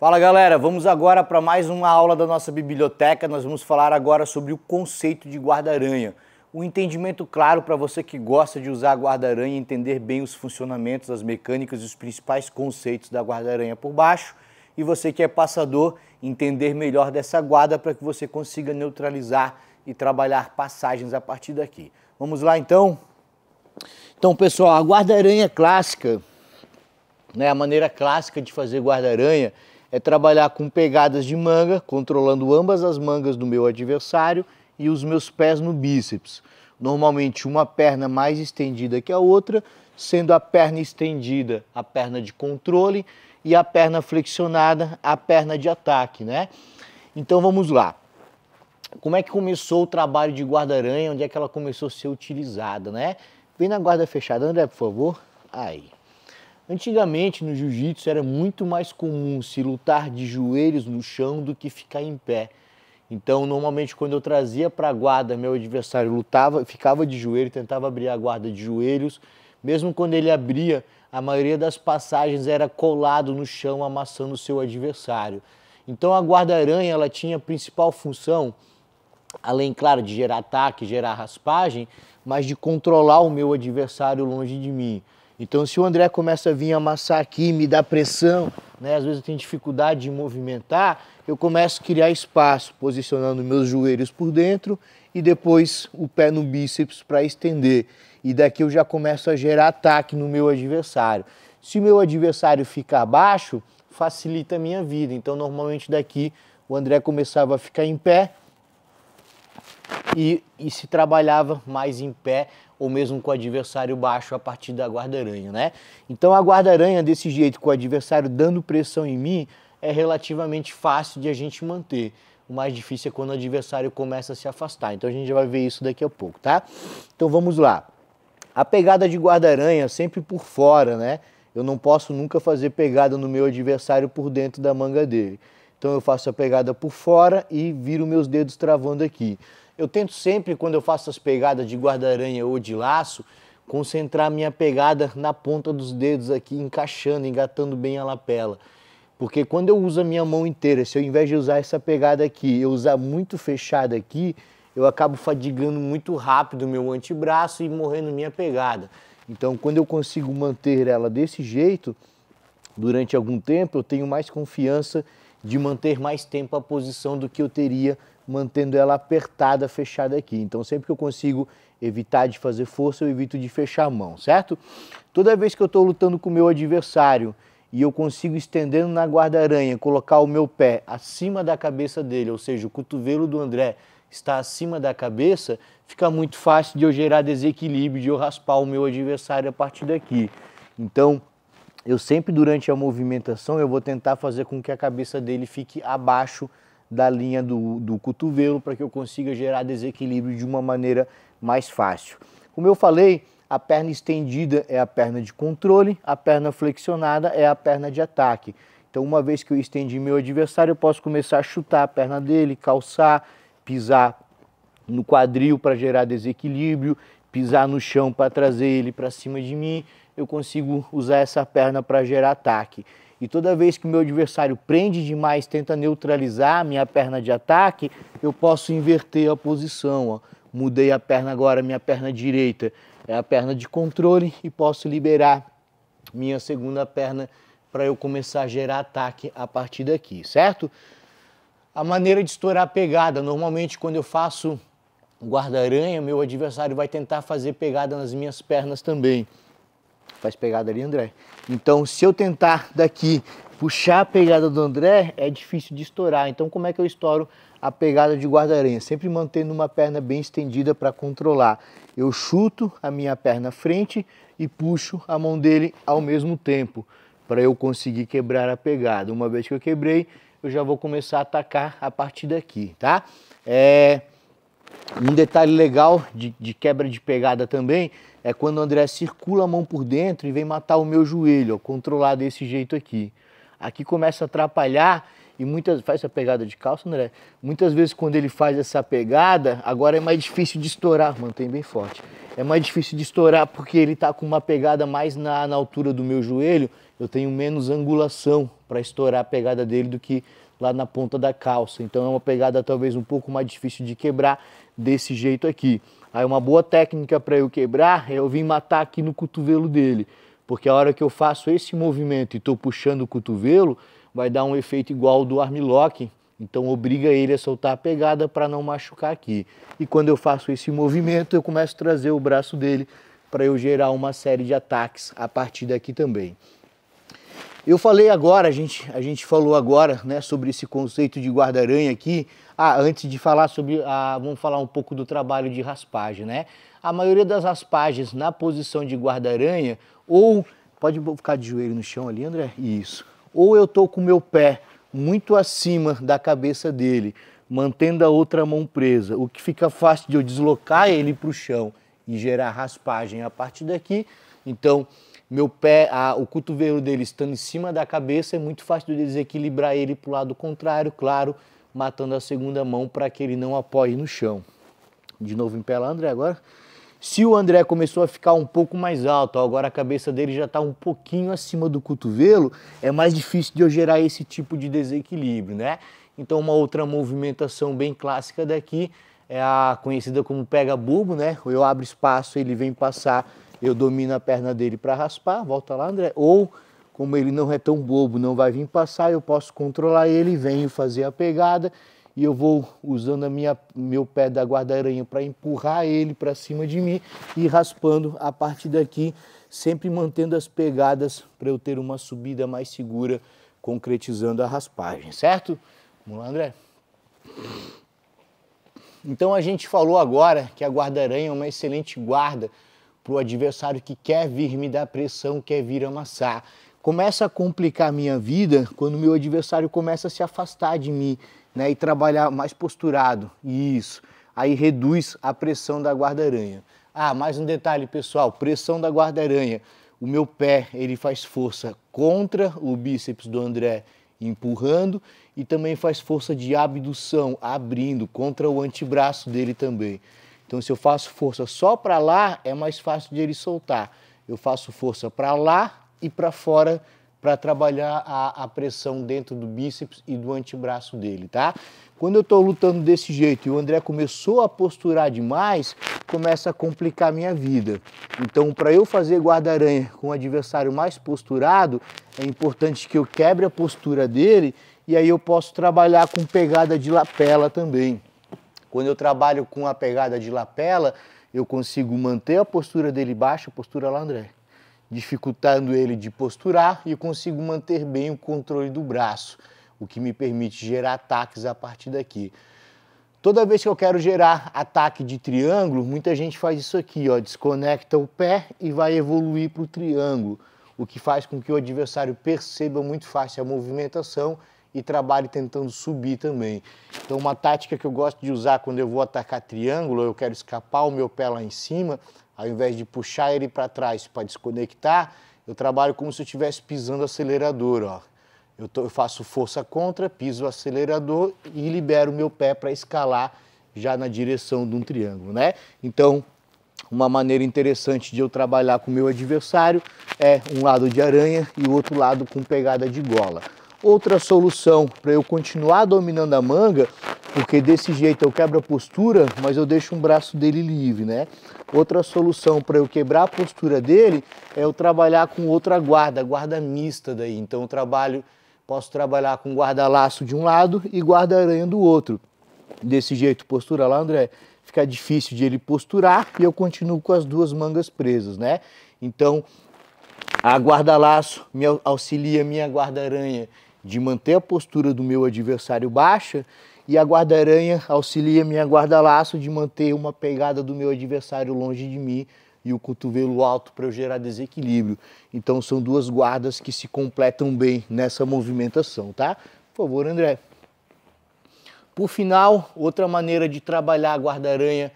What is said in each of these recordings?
Fala galera, vamos agora para mais uma aula da nossa biblioteca. Nós vamos falar agora sobre o conceito de guarda-aranha. O um entendimento claro para você que gosta de usar a guarda-aranha, entender bem os funcionamentos, as mecânicas e os principais conceitos da guarda-aranha por baixo. E você que é passador, entender melhor dessa guarda para que você consiga neutralizar e trabalhar passagens a partir daqui. Vamos lá então? Então, pessoal, a guarda-aranha clássica, né, a maneira clássica de fazer guarda-aranha é trabalhar com pegadas de manga, controlando ambas as mangas do meu adversário e os meus pés no bíceps. Normalmente uma perna mais estendida que a outra, sendo a perna estendida a perna de controle e a perna flexionada a perna de ataque, né? Então vamos lá. Como é que começou o trabalho de guarda-aranha? Onde é que ela começou a ser utilizada, né? Vem na guarda fechada, André, por favor. Aí. Antigamente no jiu-jitsu era muito mais comum se lutar de joelhos no chão do que ficar em pé. Então, normalmente, quando eu trazia para a guarda, meu adversário lutava, ficava de joelho, tentava abrir a guarda de joelhos. Mesmo quando ele abria, a maioria das passagens era colado no chão, amassando o seu adversário. Então, a guarda-aranha ela tinha a principal função, além, claro, de gerar ataque, gerar raspagem, mas de controlar o meu adversário longe de mim. Então, se o André começa a vir amassar aqui, me dá pressão, né? às vezes eu tenho dificuldade de movimentar, eu começo a criar espaço, posicionando meus joelhos por dentro e depois o pé no bíceps para estender. E daqui eu já começo a gerar ataque no meu adversário. Se o meu adversário ficar baixo, facilita a minha vida. Então, normalmente daqui o André começava a ficar em pé e, e se trabalhava mais em pé ou mesmo com o adversário baixo a partir da guarda-aranha, né? Então a guarda-aranha desse jeito, com o adversário dando pressão em mim, é relativamente fácil de a gente manter. O mais difícil é quando o adversário começa a se afastar. Então a gente já vai ver isso daqui a pouco, tá? Então vamos lá. A pegada de guarda-aranha sempre por fora, né? Eu não posso nunca fazer pegada no meu adversário por dentro da manga dele. Então eu faço a pegada por fora e viro meus dedos travando aqui. Eu tento sempre, quando eu faço as pegadas de guarda-aranha ou de laço, concentrar minha pegada na ponta dos dedos aqui, encaixando, engatando bem a lapela. Porque quando eu uso a minha mão inteira, se eu, ao invés de usar essa pegada aqui, eu usar muito fechada aqui, eu acabo fadigando muito rápido meu antebraço e morrendo minha pegada. Então, quando eu consigo manter ela desse jeito, durante algum tempo, eu tenho mais confiança de manter mais tempo a posição do que eu teria mantendo ela apertada, fechada aqui. Então, sempre que eu consigo evitar de fazer força, eu evito de fechar a mão, certo? Toda vez que eu estou lutando com o meu adversário e eu consigo, estendendo na guarda-aranha, colocar o meu pé acima da cabeça dele, ou seja, o cotovelo do André está acima da cabeça, fica muito fácil de eu gerar desequilíbrio, de eu raspar o meu adversário a partir daqui. Então, eu sempre durante a movimentação eu vou tentar fazer com que a cabeça dele fique abaixo da linha do, do cotovelo para que eu consiga gerar desequilíbrio de uma maneira mais fácil. Como eu falei, a perna estendida é a perna de controle, a perna flexionada é a perna de ataque. Então, uma vez que eu estendi meu adversário, eu posso começar a chutar a perna dele, calçar, pisar no quadril para gerar desequilíbrio, pisar no chão para trazer ele para cima de mim, eu consigo usar essa perna para gerar ataque. E toda vez que o meu adversário prende demais, tenta neutralizar a minha perna de ataque, eu posso inverter a posição. Ó. Mudei a perna agora, minha perna direita é a perna de controle e posso liberar minha segunda perna para eu começar a gerar ataque a partir daqui, certo? A maneira de estourar a pegada, normalmente quando eu faço o guarda-aranha, meu adversário, vai tentar fazer pegada nas minhas pernas também. Faz pegada ali, André. Então, se eu tentar daqui puxar a pegada do André, é difícil de estourar. Então, como é que eu estouro a pegada de guarda-aranha? Sempre mantendo uma perna bem estendida para controlar. Eu chuto a minha perna frente e puxo a mão dele ao mesmo tempo para eu conseguir quebrar a pegada. Uma vez que eu quebrei, eu já vou começar a atacar a partir daqui, tá? É... Um detalhe legal de, de, quebra de pegada também é quando o André circula a mão por dentro e vem matar o meu joelho, ó, controlar desse jeito aqui. Aqui começa a atrapalhar e muitas faz essa pegada de calça, André. Muitas vezes quando ele faz essa pegada, agora é mais difícil de estourar, mantém bem forte. É mais difícil de estourar porque ele está com uma pegada mais na, na altura do meu joelho eu tenho menos angulação para estourar a pegada dele do que lá na ponta da calça. Então é uma pegada talvez um pouco mais difícil de quebrar desse jeito aqui. Aí uma boa técnica para eu quebrar é eu vir matar aqui no cotovelo dele, porque a hora que eu faço esse movimento e estou puxando o cotovelo, vai dar um efeito igual do armlock, então obriga ele a soltar a pegada para não machucar aqui. E quando eu faço esse movimento, eu começo a trazer o braço dele para eu gerar uma série de ataques a partir daqui também. Eu falei agora, a gente, a gente falou agora né, sobre esse conceito de guarda-aranha aqui. Ah, antes de falar sobre. Ah, vamos falar um pouco do trabalho de raspagem, né? A maioria das raspagens na posição de guarda-aranha, ou. Pode ficar de joelho no chão ali, André? Isso. Ou eu estou com o meu pé muito acima da cabeça dele, mantendo a outra mão presa, o que fica fácil de eu deslocar ele para o chão e gerar raspagem a partir daqui. Então, meu pé, a, o cotovelo dele estando em cima da cabeça, é muito fácil de desequilibrar ele para o lado contrário, claro, matando a segunda mão para que ele não apoie no chão. De novo em pé lá, André, agora. Se o André começou a ficar um pouco mais alto, ó, agora a cabeça dele já está um pouquinho acima do cotovelo, é mais difícil de eu gerar esse tipo de desequilíbrio, né? Então uma outra movimentação bem clássica daqui é a conhecida como pega bulbo, né? Eu abro espaço, ele vem passar eu domino a perna dele para raspar, volta lá, André. Ou, como ele não é tão bobo, não vai vir passar, eu posso controlar ele, venho fazer a pegada e eu vou usando a minha, meu pé da guarda-aranha para empurrar ele para cima de mim e raspando a partir daqui, sempre mantendo as pegadas para eu ter uma subida mais segura, concretizando a raspagem, certo? Vamos lá, André. Então a gente falou agora que a guarda-aranha é uma excelente guarda para o adversário que quer vir me dar pressão, quer vir amassar. Começa a complicar a minha vida quando meu adversário começa a se afastar de mim né, e trabalhar mais posturado. Isso. Aí reduz a pressão da guarda-aranha. Ah, mais um detalhe, pessoal: pressão da guarda-aranha. O meu pé ele faz força contra o bíceps do André empurrando e também faz força de abdução, abrindo contra o antebraço dele também. Então, se eu faço força só para lá, é mais fácil de ele soltar. Eu faço força para lá e para fora para trabalhar a, a, pressão dentro do bíceps e do antebraço dele, tá? Quando eu estou lutando desse jeito e o André começou a posturar demais, começa a complicar a minha vida. Então, para eu fazer guarda-aranha com um adversário mais posturado, é importante que eu quebre a postura dele e aí eu posso trabalhar com pegada de lapela também. Quando eu trabalho com a pegada de lapela, eu consigo manter a postura dele baixa, a postura lá, André, dificultando ele de posturar e consigo manter bem o controle do braço, o que me permite gerar ataques a partir daqui. Toda vez que eu quero gerar ataque de triângulo, muita gente faz isso aqui, ó, desconecta o pé e vai evoluir para o triângulo, o que faz com que o adversário perceba muito fácil a movimentação e trabalhe tentando subir também. Então, uma tática que eu gosto de usar quando eu vou atacar triângulo, eu quero escapar o meu pé lá em cima, ao invés de puxar ele para trás para desconectar, eu trabalho como se eu estivesse pisando o acelerador. Ó. Eu, tô, eu faço força contra, piso o acelerador e libero o meu pé para escalar já na direção de um triângulo. Né? Então, uma maneira interessante de eu trabalhar com o meu adversário é um lado de aranha e o outro lado com pegada de gola outra solução para eu continuar dominando a manga, porque desse jeito eu quebro a postura, mas eu deixo um braço dele livre, né? Outra solução para eu quebrar a postura dele é eu trabalhar com outra guarda, guarda mista daí. Então eu trabalho, posso trabalhar com guarda-laço de um lado e guarda-aranha do outro. Desse jeito, postura lá, André, fica difícil de ele posturar e eu continuo com as duas mangas presas, né? Então, a guarda-laço me auxilia minha guarda-aranha de manter a postura do meu adversário baixa e a guarda-aranha auxilia minha guarda-laço de manter uma pegada do meu adversário longe de mim e o cotovelo alto para eu gerar desequilíbrio. Então são duas guardas que se completam bem nessa movimentação, tá? Por favor, André. Por final, outra maneira de trabalhar a guarda-aranha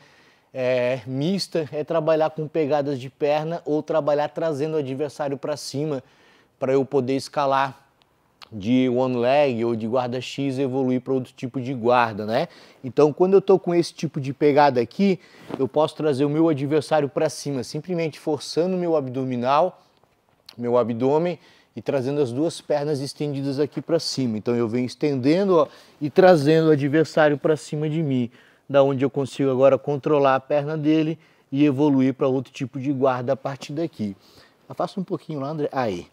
é, mista é trabalhar com pegadas de perna ou trabalhar trazendo o adversário para cima para eu poder escalar de one leg ou de guarda X evoluir para outro tipo de guarda, né? Então, quando eu estou com esse tipo de pegada aqui, eu posso trazer o meu adversário para cima, simplesmente forçando meu abdominal, meu abdômen e trazendo as duas pernas estendidas aqui para cima. Então, eu venho estendendo ó, e trazendo o adversário para cima de mim, da onde eu consigo agora controlar a perna dele e evoluir para outro tipo de guarda a partir daqui. Afasta um pouquinho lá, André. Aí.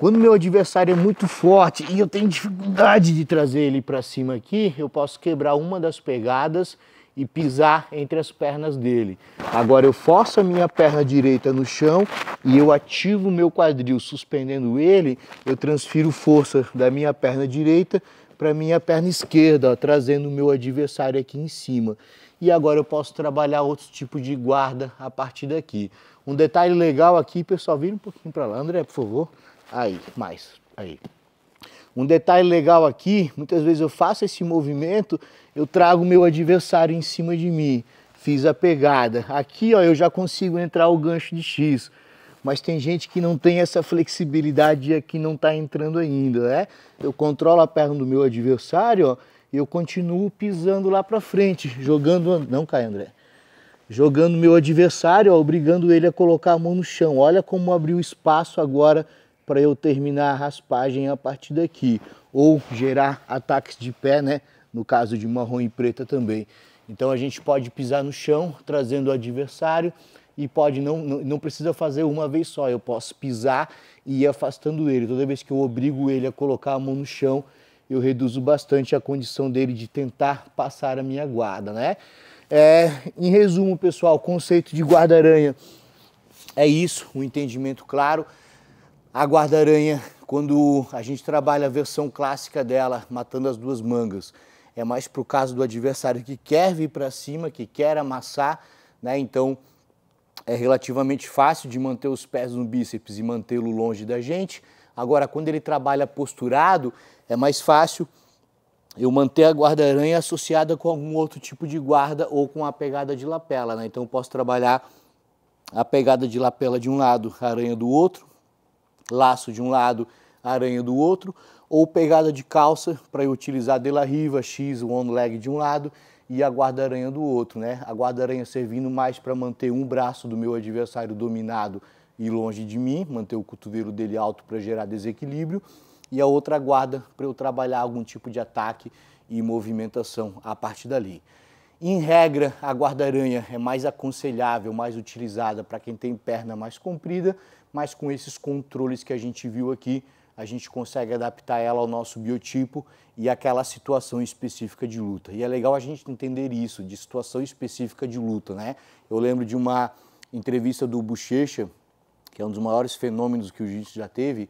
Quando meu adversário é muito forte e eu tenho dificuldade de trazer ele para cima aqui, eu posso quebrar uma das pegadas e pisar entre as pernas dele. Agora eu forço a minha perna direita no chão e eu ativo o meu quadril suspendendo ele, eu transfiro força da minha perna direita para minha perna esquerda, ó, trazendo o meu adversário aqui em cima e agora eu posso trabalhar outros tipos de guarda a partir daqui. Um detalhe legal aqui, pessoal, vira um pouquinho para lá, André, por favor. Aí, mais, aí. Um detalhe legal aqui, muitas vezes eu faço esse movimento, eu trago meu adversário em cima de mim, fiz a pegada. Aqui, ó, eu já consigo entrar o gancho de X. Mas tem gente que não tem essa flexibilidade e aqui não está entrando ainda, né? Eu controlo a perna do meu adversário, ó, eu continuo pisando lá para frente, jogando, não cai André, jogando meu adversário, ó, obrigando ele a colocar a mão no chão. Olha como abriu espaço agora para eu terminar a raspagem a partir daqui, ou gerar ataques de pé, né? No caso de marrom e preta também. Então a gente pode pisar no chão, trazendo o adversário e pode não, não precisa fazer uma vez só, eu posso pisar e ir afastando ele. Toda vez que eu obrigo ele a colocar a mão no chão, eu reduzo bastante a condição dele de tentar passar a minha guarda, né? É, em resumo, pessoal, o conceito de guarda-aranha é isso, um entendimento claro. A guarda-aranha, quando a gente trabalha a versão clássica dela, matando as duas mangas, é mais para o caso do adversário que quer vir para cima, que quer amassar, né? Então é relativamente fácil de manter os pés no bíceps e mantê-lo longe da gente. Agora, quando ele trabalha posturado, é mais fácil eu manter a guarda-aranha associada com algum outro tipo de guarda ou com a pegada de lapela. Né? Então eu posso trabalhar a pegada de lapela de um lado, aranha do outro, laço de um lado, aranha do outro, ou pegada de calça para eu utilizar de la riva, X, one leg de um lado e a guarda-aranha do outro. Né? A guarda-aranha servindo mais para manter um braço do meu adversário dominado e longe de mim, manter o cotovelo dele alto para gerar desequilíbrio, e a outra guarda para eu trabalhar algum tipo de ataque e movimentação a partir dali. Em regra, a guarda-aranha é mais aconselhável, mais utilizada para quem tem perna mais comprida, mas com esses controles que a gente viu aqui, a gente consegue adaptar ela ao nosso biotipo e àquela situação específica de luta. E é legal a gente entender isso, de situação específica de luta, né? Eu lembro de uma entrevista do Bochecha, que é um dos maiores fenômenos que o jiu-jitsu já teve,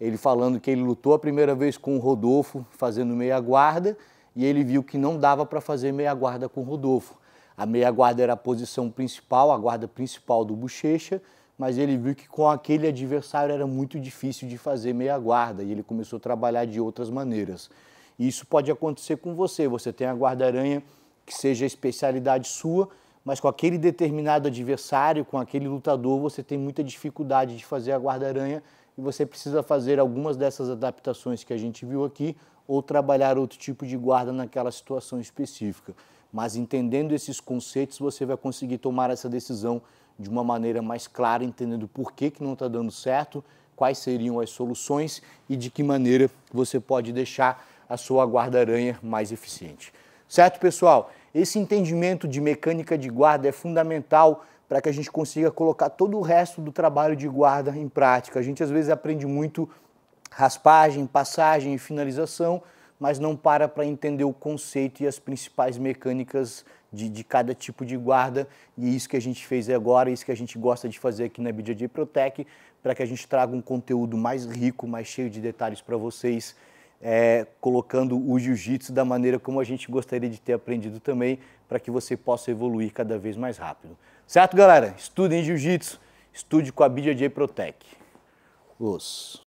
ele falando que ele lutou a primeira vez com o Rodolfo fazendo meia guarda e ele viu que não dava para fazer meia guarda com o Rodolfo. A meia guarda era a posição principal, a guarda principal do Bochecha, mas ele viu que com aquele adversário era muito difícil de fazer meia guarda e ele começou a trabalhar de outras maneiras. E isso pode acontecer com você, você tem a guarda-aranha que seja a especialidade sua, mas com aquele determinado adversário, com aquele lutador, você tem muita dificuldade de fazer a guarda-aranha e você precisa fazer algumas dessas adaptações que a gente viu aqui ou trabalhar outro tipo de guarda naquela situação específica. Mas entendendo esses conceitos, você vai conseguir tomar essa decisão de uma maneira mais clara, entendendo por que, que não está dando certo, quais seriam as soluções e de que maneira você pode deixar a sua guarda-aranha mais eficiente. Certo, pessoal? Esse entendimento de mecânica de guarda é fundamental para que a gente consiga colocar todo o resto do trabalho de guarda em prática. A gente às vezes aprende muito raspagem, passagem e finalização, mas não para para entender o conceito e as principais mecânicas de, de, cada tipo de guarda. E isso que a gente fez agora, isso que a gente gosta de fazer aqui na BJJ Protec, para que a gente traga um conteúdo mais rico, mais cheio de detalhes para vocês, é, colocando o jiu-jitsu da maneira como a gente gostaria de ter aprendido também, para que você possa evoluir cada vez mais rápido. Certo, galera? Estudem jiu-jitsu, estude com a BJJ Protec. Os.